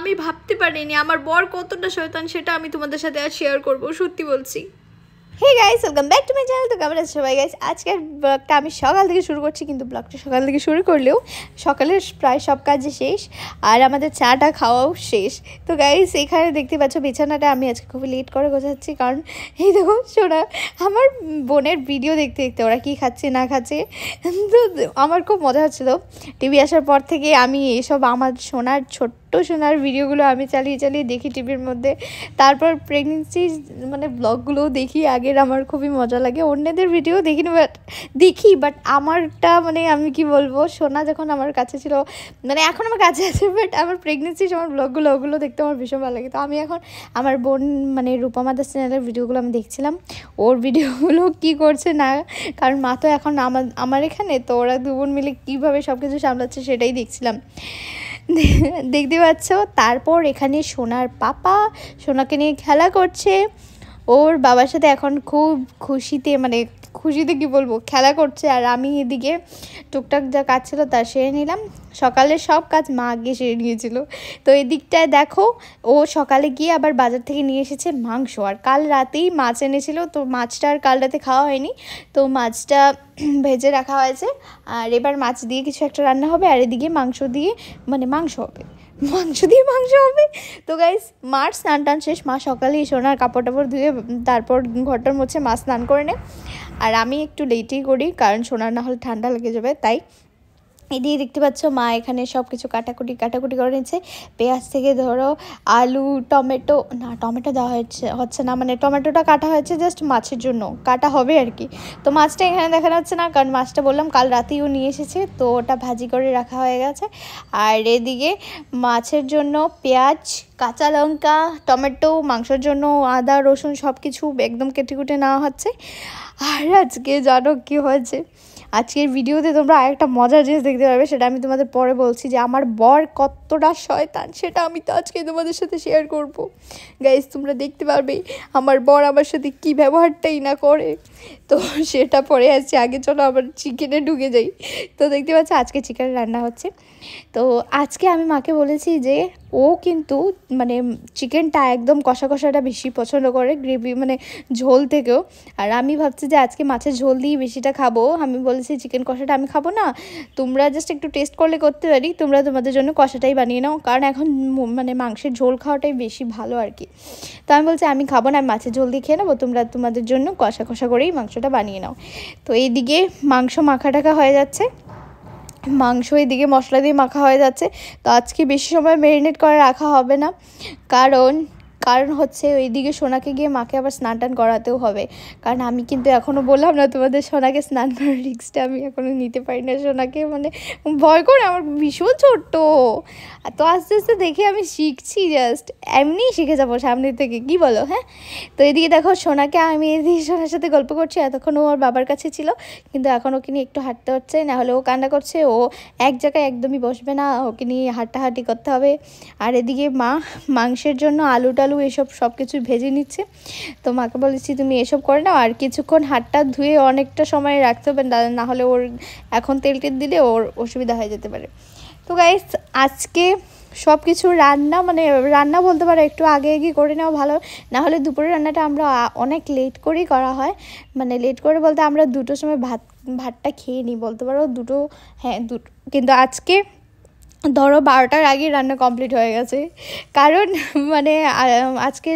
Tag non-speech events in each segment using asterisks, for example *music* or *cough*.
আমি ভাবতে পারিনি আমার বর কতটা শয়তান সেটা আমি তোমাদের সাথে আর শেয়ার করবো সত্যি বলছি hey guys welcome back to my channel তো কেমন আছে সবাই গাইস আজকের ব্লগটা আমি সকাল থেকে শুরু করছি কিন্তু ব্লগটা সকাল থেকে শুরু করলেও সকালের প্রায় সব কাজই শেষ আর আমাদের চাটা খাওয়াও শেষ তো গাইস এখানে দেখতে পাচ্ছ বিছানাটা আমি আজকে খুবই লেট করে গোছাচ্ছি কারণ এই দেখো সোনা আমার বোনের ভিডিও দেখতে দেখতে ওরা কি খাচ্ছে না খাচ্ছে তো আমার খুব মজা হচ্ছিল টিভি আসার পর থেকে আমি এসব আমার সোনার ছোট্ট ছোট্ট সোনার ভিডিওগুলো আমি চালিয়ে চালিয়ে দেখি টিভির মধ্যে তারপর প্রেগনেন্সি মানে ব্লগগুলোও দেখি আগের আমার খুবই মজা লাগে অন্যদের ভিডিও দেখি না বাট দেখি বাট আমারটা মানে আমি কি বলবো সোনা যখন আমার কাছে ছিল মানে এখন আমার কাছে আছে বাট আমার প্রেগনেন্সি আমার ব্লগগুলো ওগুলো দেখতে আমার ভীষণ ভালো লাগে তো আমি এখন আমার বোন মানে রূপা মাদার চ্যানেলের ভিডিওগুলো আমি দেখছিলাম ওর ভিডিওগুলো কি করছে না কারণ মা তো এখন আমার আমার এখানে তো ওরা দু বোন মিলে কীভাবে সব কিছু সামলাচ্ছে সেটাই দেখছিলাম *laughs* দেখতে পাচ্ছ তারপর এখানে সোনার পাপা সোনাকে নিয়ে খেলা করছে ওর বাবার সাথে এখন খুব খুশিতে মানে খুশিতে কি বলবো খেলা করছে আর আমি এদিকে টুকটাক যা কাজ ছিল তা সেরে নিলাম সকালে সব কাজ মা আগে সেরে নিয়েছিল তো এদিকটায় দেখো ও সকালে গিয়ে আবার বাজার থেকে নিয়ে এসেছে মাংস আর কাল রাতেই মাছ এনেছিল তো মাছটা আর কাল রাতে খাওয়া হয়নি তো মাছটা *clears throat* ভেজে রাখা হয়েছে আর এবার মাছ দিয়ে কিছু একটা রান্না হবে আর এদিকে মাংস দিয়ে মানে মাংস হবে মাংস দিয়ে মাংস হবে তো গাইস মার স্নান টান শেষ মা সকালে সোনার কাপড় টাপড় ধুয়ে তারপর ঘরটার মধ্যে মা স্নান করে নেয় আর আমি একটু লেটই করি কারণ সোনার না হলে ঠান্ডা লেগে যাবে তাই এদিকে দেখতে পাচ্ছ মা এখানে সব কিছু কাটাকুটি কাটাকুটি করে নিচ্ছে পেঁয়াজ থেকে ধরো আলু টমেটো না টমেটো দেওয়া হয়েছে হচ্ছে না মানে টমেটোটা কাটা হয়েছে জাস্ট মাছের জন্য কাটা হবে আর কি তো মাছটা এখানে দেখা যাচ্ছে না কারণ মাছটা বললাম কাল রাতেও নিয়ে এসেছে তো ওটা ভাজি করে রাখা হয়ে গেছে আর এদিকে মাছের জন্য পেঁয়াজ কাঁচা লঙ্কা টমেটো মাংসের জন্য আদা রসুন সব কিছু একদম কেটে কুটে নেওয়া হচ্ছে আর আজকে জানো কী হয়েছে আজকের ভিডিওতে তোমরা আরেকটা মজার জিনিস দেখতে পাবে সেটা আমি তোমাদের পরে বলছি যে আমার বর কতটা শয়তান সেটা আমি তো আজকে তোমাদের সাথে শেয়ার করব। গাইজ তোমরা দেখতে পারবে আমার বর আমার সাথে কী ব্যবহারটাই না করে তো সেটা পরে আসছে আগে চলো আবার চিকেনে ঢুকে যাই তো দেখতে পাচ্ছি আজকে চিকেন রান্না হচ্ছে তো আজকে আমি মাকে বলেছি যে ও কিন্তু মানে চিকেনটা একদম কষা কষাটা বেশি পছন্দ করে গ্রেভি মানে ঝোল থেকেও আর আমি ভাবছি যে আজকে মাছের ঝোল দিয়েই বেশিটা খাবো আমি বলেছি চিকেন কষাটা আমি খাবো না তোমরা জাস্ট একটু টেস্ট করলে করতে পারি তোমরা তোমাদের জন্য কষাটাই বানিয়ে নাও কারণ এখন মানে মাংসের ঝোল খাওয়াটাই বেশি ভালো আর কি তো আমি বলছি আমি খাবো না আমি মাছের ঝোল দিয়ে খেয়ে নেবো তোমরা তোমাদের জন্য কষা কষা করেই মাংসটা বানিয়ে নাও তো এইদিকে মাংস মাখা টাকা হয়ে যাচ্ছে মাংস এদিকে মশলা দিয়ে মাখা হয়ে যাচ্ছে তো আজকে বেশি সময় ম্যারিনেট করে রাখা হবে না কারণ কারণ হচ্ছে ওইদিকে সোনাকে গিয়ে মাকে আবার স্নান টান করাতেও হবে কারণ আমি কিন্তু এখনও বললাম না তোমাদের সোনাকে স্নান করার রিক্সটা আমি এখনও নিতে পারি না সোনাকে মানে ভয় করে আমার ভীষণ ছোট্ট তো আস্তে আস্তে দেখে আমি শিখছি জাস্ট এমনিই শিখে যাবো সামনে থেকে কি বলো হ্যাঁ তো এদিকে দেখো সোনাকে আমি এদিকে সোনার সাথে গল্প করছি এতক্ষণ ও ওর বাবার কাছে ছিল কিন্তু এখন ওকে নিয়ে একটু হাঁটতে হচ্ছে না হলে ও কান্না করছে ও এক জায়গায় একদমই বসবে না ওকে নিয়ে হাঁটাহাঁটি করতে হবে আর এদিকে মা মাংসের জন্য আলু আলু এসব সব কিছু ভেজে নিচ্ছে তো মাকে বলেছি তুমি এসব করে নাও আর কিছুক্ষণ হাটটা ধুয়ে অনেকটা সময় রাখতে হবে না হলে ওর এখন তেলটে দিলে ওর অসুবিধা হয়ে যেতে পারে তো গাইস আজকে সব কিছু রান্না মানে রান্না বলতে পারো একটু আগে এগিয়ে করে নেওয়া ভালো না হলে দুপুরে রান্নাটা আমরা অনেক লেট করেই করা হয় মানে লেট করে বলতে আমরা দুটোর সময় ভাত ভাতটা খেয়ে নিই বলতে পারো দুটো হ্যাঁ দুটো কিন্তু আজকে ধরো বারোটার আগেই রান্না কমপ্লিট হয়ে গেছে কারণ মানে আজকে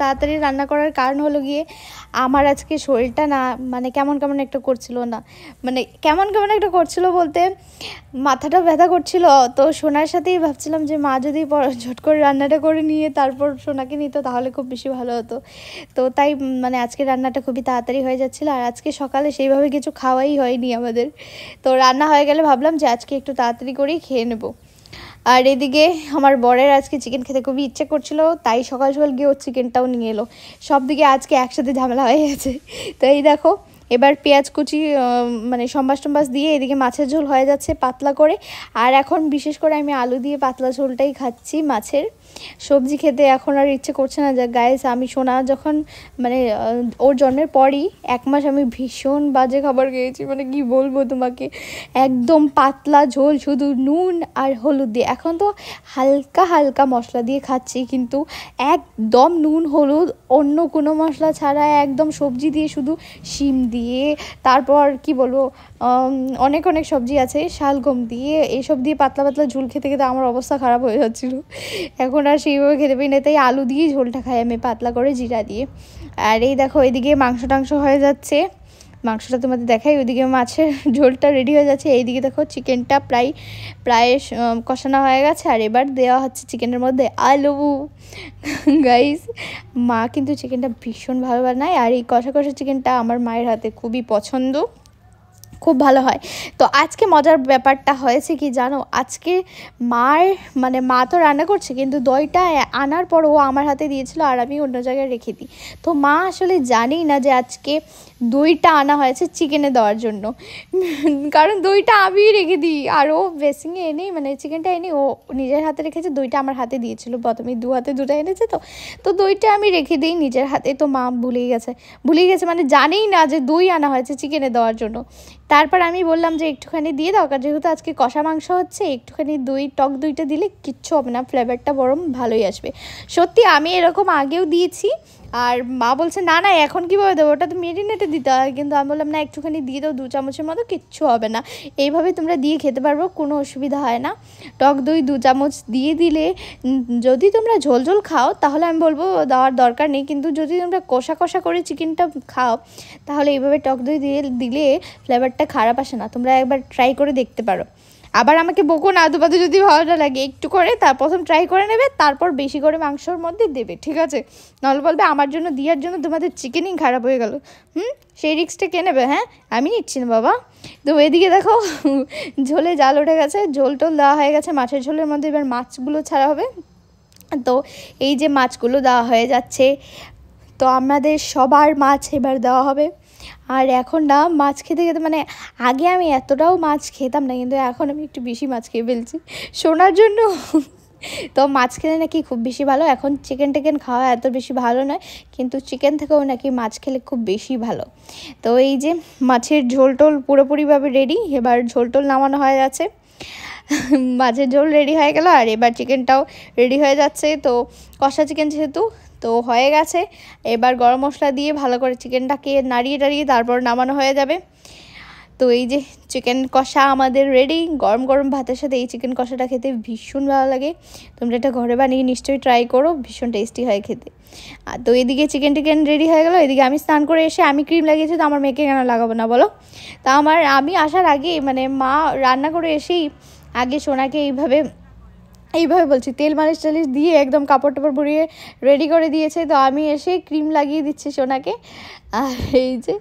তাড়াতাড়ি রান্না করার কারণ হলো গিয়ে আমার আজকে শরীরটা না মানে কেমন কেমন একটা করছিল না মানে কেমন কেমন একটা করছিল বলতে মাথাটা ব্যথা করছিল তো সোনার সাথেই ভাবছিলাম যে মা যদি ঝট করে রান্নাটা করে নিয়ে তারপর সোনাকে নিত তাহলে খুব বেশি ভালো হতো তো তাই মানে আজকে রান্নাটা খুবই তাড়াতাড়ি হয়ে যাচ্ছিলো আর আজকে সকালে সেইভাবে কিছু খাওয়াই হয়নি আমাদের তো রান্না হয়ে গেলে ভাবলাম যে আজকে একটু তাড়াতাড়ি করেই খেয়ে নেবো আর এদিকে আমার বরের আজকে চিকেন খেতে খুবই ইচ্ছে করছিল তাই সকাল সকাল গিয়ে ওর চিকেনটাও নিয়ে এলো সব দিকে আজকে একসাথে ঝামেলা হয়ে গেছে তো এই দেখো এবার পেঁয়াজ কুচি মানে সম্বাস টম্বাস দিয়ে এদিকে মাছের ঝোল হয়ে যাচ্ছে পাতলা করে আর এখন বিশেষ করে আমি আলু দিয়ে পাতলা ঝোলটাই খাচ্ছি মাছের সবজি খেতে এখন আর ইচ্ছে করছে না যা গায়েস আমি সোনা যখন মানে ওর জন্মের পরই এক মাস আমি ভীষণ বাজে খাবার খেয়েছি মানে কি বলবো তোমাকে একদম পাতলা ঝোল শুধু নুন আর হলুদ দিয়ে এখন তো হালকা হালকা মশলা দিয়ে খাচ্ছি কিন্তু একদম নুন হলুদ অন্য কোনো মশলা ছাড়া একদম সবজি দিয়ে শুধু শিম দিয়ে দিয়ে তারপর কি বলবো অনেক অনেক সবজি আছে শালগম দিয়ে এইসব দিয়ে পাতলা পাতলা ঝোল খেতে খেতে আমার অবস্থা খারাপ হয়ে যাচ্ছিল এখন আর সেইভাবে খেতে পারি না তাই আলু দিয়ে ঝোলটা খাই আমি পাতলা করে জিরা দিয়ে আর এই দেখো এদিকে মাংস টাংস হয়ে যাচ্ছে মাংসটা তোমাদের দেখাই ওইদিকে মাছের *laughs* ঝোলটা রেডি হয়ে যাচ্ছে এইদিকে দেখো চিকেনটা প্রায় প্রায় কষানো হয়ে গেছে আর এবার দেওয়া হচ্ছে চিকেনের মধ্যে আলু গাইস *laughs* মা কিন্তু চিকেনটা ভীষণ ভালো বানায় আর এই কষা কষা চিকেনটা আমার মায়ের হাতে খুবই পছন্দ খুব ভালো হয় তো আজকে মজার ব্যাপারটা হয়েছে কি জানো আজকে মার মানে মা তো রান্না করছে কিন্তু দইটা আনার পর ও আমার হাতে দিয়েছিল আর আমি অন্য জায়গায় রেখে দিই তো মা আসলে জানেই না যে আজকে দইটা আনা হয়েছে চিকেনে দেওয়ার জন্য কারণ দইটা আমি রেখে দিই আর ও বেসিংয়ে এনেই মানে চিকেনটা এনে ও নিজের হাতে রেখেছে দইটা আমার হাতে দিয়েছিল প্রথমে দু হাতে দুটো এনেছে তো তো দইটা আমি রেখে দিই নিজের হাতে তো মা ভুলেই গেছে ভুলেই গেছে মানে জানেই না যে দই আনা হয়েছে চিকেনে দেওয়ার জন্য তারপর আমি বললাম যে একটুখানি দিয়ে দাও কারণ যেহেতু আজকে কষা মাংস হচ্ছে একটুখানি দুই টক দুইটা দিলে কিচ্ছু হবে না ফ্লেভারটা বরং ভালোই আসবে সত্যি আমি এরকম আগেও দিয়েছি আর মা বলছে না না এখন কীভাবে দেবো ওটা তো মেরিনেটে দিতে হয় কিন্তু আমি বললাম না একটুখানি দিয়ে দাও দু চামচের মতো কিচ্ছু হবে না এইভাবে তোমরা দিয়ে খেতে পারবো কোনো অসুবিধা হয় না টক দই দু চামচ দিয়ে দিলে যদি তোমরা ঝোল ঝোল খাও তাহলে আমি বলবো দেওয়ার দরকার নেই কিন্তু যদি তোমরা কষা কষা করে চিকেনটা খাও তাহলে এইভাবে টক দই দিয়ে দিলে ফ্লেভারটা খারাপ আসে না তোমরা একবার ট্রাই করে দেখতে পারো আবার আমাকে বকো না আদুপাদু যদি ভালো লাগে একটু করে তার প্রথম ট্রাই করে নেবে তারপর বেশি করে মাংসর মধ্যে দেবে ঠিক আছে নল বলবে আমার জন্য দেওয়ার জন্য তোমাদের চিকেনই খারাপ হয়ে গেল হুম সেই রিক্সটা কে নেবে হ্যাঁ আমি নিচ্ছি না বাবা তো এদিকে দেখো ঝোলে জাল উঠে গেছে ঝোল টোল দেওয়া হয়ে গেছে মাছের ঝোলের মধ্যে এবার মাছগুলো ছাড়া হবে তো এই যে মাছগুলো দেওয়া হয়ে যাচ্ছে তো আমাদের সবার মাছ এবার দেওয়া হবে আর এখন না মাছ খেতে খেতে মানে আগে আমি এতটাও মাছ খেতাম না কিন্তু এখন আমি একটু বেশি মাছ খেয়ে ফেলছি শোনার জন্য *laughs* তো মাছ খেলে নাকি খুব বেশি ভালো এখন চিকেন টেকেন খাওয়া এত বেশি ভালো নয় কিন্তু চিকেন থেকেও নাকি মাছ খেলে খুব বেশি ভালো তো এই যে মাছের ঝোল টোল পুরোপুরিভাবে রেডি এবার ঝোল টোল নামানো হয়ে যাচ্ছে *laughs* মাছের ঝোল রেডি হয়ে গেল আর এবার চিকেনটাও রেডি হয়ে যাচ্ছে তো কষা চিকেন যেহেতু তো হয়ে গেছে এবার গরম মশলা দিয়ে ভালো করে চিকেনটাকে নাড়িয়ে টাড়িয়ে তারপর নামানো হয়ে যাবে তো এই যে চিকেন কষা আমাদের রেডি গরম গরম ভাতের সাথে এই চিকেন কষাটা খেতে ভীষণ ভালো লাগে তোমরা এটা ঘরে বানিয়ে নিশ্চয়ই ট্রাই করো ভীষণ টেস্টি হয় খেতে আর তো এদিকে চিকেন টিকেন রেডি হয়ে গেলো এদিকে আমি স্নান করে এসে আমি ক্রিম লাগিয়েছি তো আমার মেয়েকে কেন লাগাবো না বলো তা আমার আমি আসার আগে মানে মা রান্না করে এসেই আগে সোনাকে এইভাবে এইভাবে বলছি তেল মালিশ টালিশ দিয়ে একদম কাপড় টাপড় ভরিয়ে রেডি করে দিয়েছে তো আমি এসে ক্রিম লাগিয়ে দিচ্ছি সোনাকে আর এই যে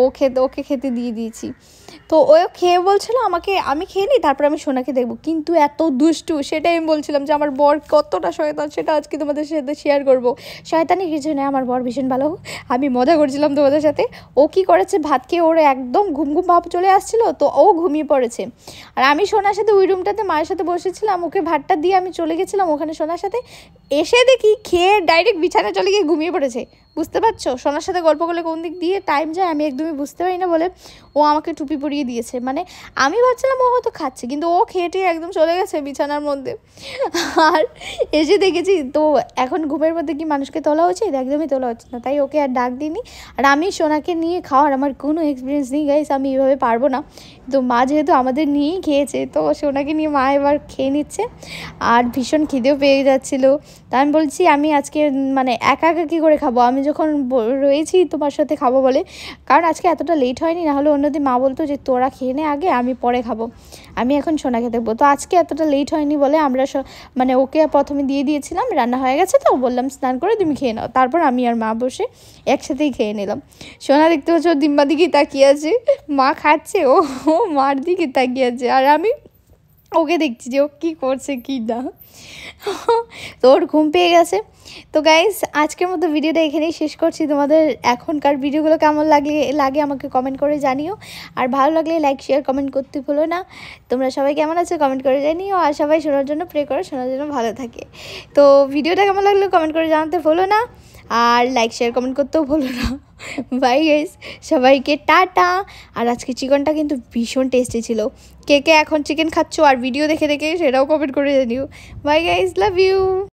ও খেতে ওকে খেতে দিয়ে দিয়েছি তো ও খেয়ে বলছিল আমাকে আমি খেয়ে নিই তারপর আমি সোনাকে দেখব কিন্তু এত দুষ্টু সেটাই আমি বলছিলাম যে আমার বর কতটা শয়তান সেটা আজকে তোমাদের সাথে শেয়ার করবো শয়তানের কিছু নেই আমার বর ভীষণ ভালো আমি মজা করছিলাম তোমাদের সাথে ও কি করেছে ভাত খেয়ে ওর একদম ঘুম ঘুম ভাব চলে আসছিল তো ও ঘুমিয়ে পড়েছে আর আমি সোনার সাথে ওই রুমটাতে মায়ের সাথে বসেছিলাম ওকে ভাতটা দিয়ে আমি চলে গেছিলাম ওখানে সোনার সাথে এসে দেখি খেয়ে ডাইরেক্ট বিছানা চলে গিয়ে ঘুমিয়ে পড়েছে বুঝতে পারছো সোনার সাথে গল্প করলে কোন দিক দিয়ে টাইম যায় আমি একদমই বুঝতে পারি না বলে ও আমাকে টুপি পরিয়ে দিয়েছে মানে আমি ভাবছিলাম ও হয়তো খাচ্ছে কিন্তু ও খেয়েটে একদম চলে গেছে বিছানার মধ্যে আর এসে দেখেছি তো এখন ঘুমের মধ্যে কি মানুষকে তোলা উচিত একদমই তোলা উচিত না তাই ওকে আর ডাক দিইনি আর আমি সোনাকে নিয়ে খাওয়ার আমার কোনো এক্সপিরিয়েন্স নেই গাইস আমি এভাবে পারবো না তো মা যেহেতু আমাদের নিয়েই খেয়েছে তো সোনাকে নিয়ে মা এবার খেয়ে নিচ্ছে আর ভীষণ খিদেও পেয়ে যাচ্ছিলো তা আমি বলছি আমি আজকে মানে একা একা কী করে খাবো আমি যখন রয়েছি তোমার সাথে খাবো বলে কারণ আজকে এতটা লেট হয়নি না হলে অন্যদিন মা বলতো যে তোরা খেয়ে নে আগে আমি পরে খাবো আমি এখন খেয়ে দেখবো তো আজকে এতটা লেট হয়নি বলে আমরা মানে ওকে প্রথমে দিয়ে দিয়েছিলাম রান্না হয়ে গেছে তো বললাম স্নান করে তুমি খেয়ে নাও তারপর আমি আর মা বসে একসাথেই খেয়ে নিলাম সোনা দেখতে পাচ্ছ ডিম্বা দিকে তাকিয়ে আছে মা খাচ্ছে ও মার দিকে তাকিয়ে আছে আর আমি ওকে দেখছি যে ও কী করছে কী না তো ওর ঘুম পেয়ে গেছে তো গাইস আজকের মতো ভিডিওটা এখানেই শেষ করছি তোমাদের এখনকার ভিডিওগুলো কেমন লাগলে লাগে আমাকে কমেন্ট করে জানিও আর ভালো লাগলে লাইক শেয়ার কমেন্ট করতে ভুলো না তোমরা সবাই কেমন আছো কমেন্ট করে জানিও আর সবাই শোনার জন্য প্রে করো শোনার জন্য ভালো থাকে তো ভিডিওটা কেমন লাগলো কমেন্ট করে জানাতে ভুলো না আর লাইক শেয়ার কমেন্ট করতেও ভুলো না বাই গাইস সবাইকে টাটা আর আজকে চিকেনটা কিন্তু ভীষণ টেস্টি ছিল কে কে এখন চিকেন খাচ্ছ আর ভিডিও দেখে দেখে সেটাও কমেন্ট করে জানিও বাই গাইস লাভ ইউ